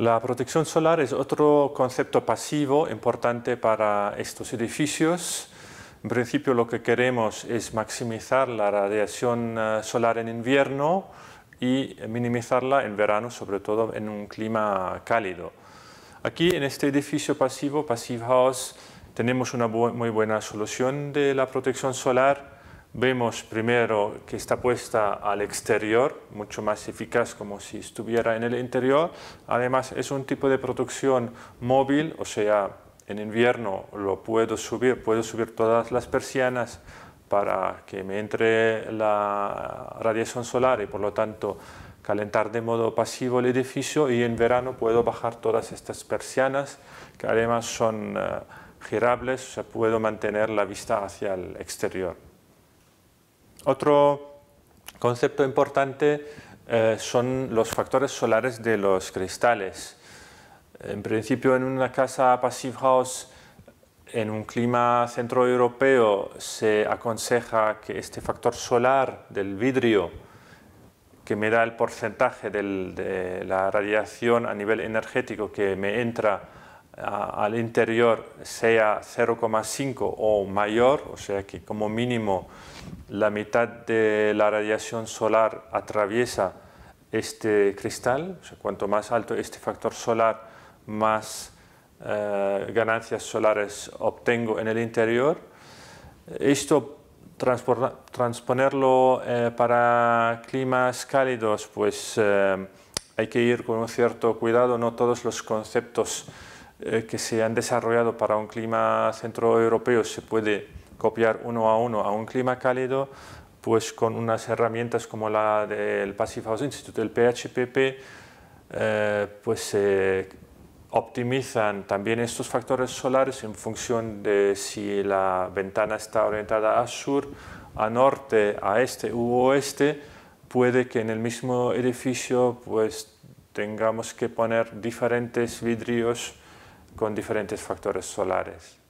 La protección solar es otro concepto pasivo importante para estos edificios. En principio lo que queremos es maximizar la radiación eh, solar en invierno y minimizarla en verano, sobre todo en un clima cálido. Aquí en este edificio pasivo, Passive House, tenemos una muy buena solución de la protección solar Vemos primero que está puesta al exterior, mucho más eficaz como si estuviera en el interior. Además es un tipo de producción móvil, o sea, en invierno lo puedo subir, puedo subir todas las persianas para que me entre la radiación solar y por lo tanto calentar de modo pasivo el edificio y en verano puedo bajar todas estas persianas que además son eh, girables, o sea, puedo mantener la vista hacia el exterior. Otro concepto importante eh, son los factores solares de los cristales. En principio, en una casa passive house, en un clima centroeuropeo, se aconseja que este factor solar del vidrio, que me da el porcentaje de la radiación a nivel energético que me entra al interior sea 0,5 o mayor, o sea que como mínimo la mitad de la radiación solar atraviesa este cristal, o sea, cuanto más alto este factor solar, más eh, ganancias solares obtengo en el interior. Esto transponerlo eh, para climas cálidos, pues eh, hay que ir con un cierto cuidado, no todos los conceptos eh, que se han desarrollado para un clima centroeuropeo se puede copiar uno a uno a un clima cálido, pues con unas herramientas como la del Passive House Institute, el PHPP, eh, pues se optimizan también estos factores solares en función de si la ventana está orientada a sur, a norte, a este u oeste, puede que en el mismo edificio pues tengamos que poner diferentes vidrios con diferentes factores solares.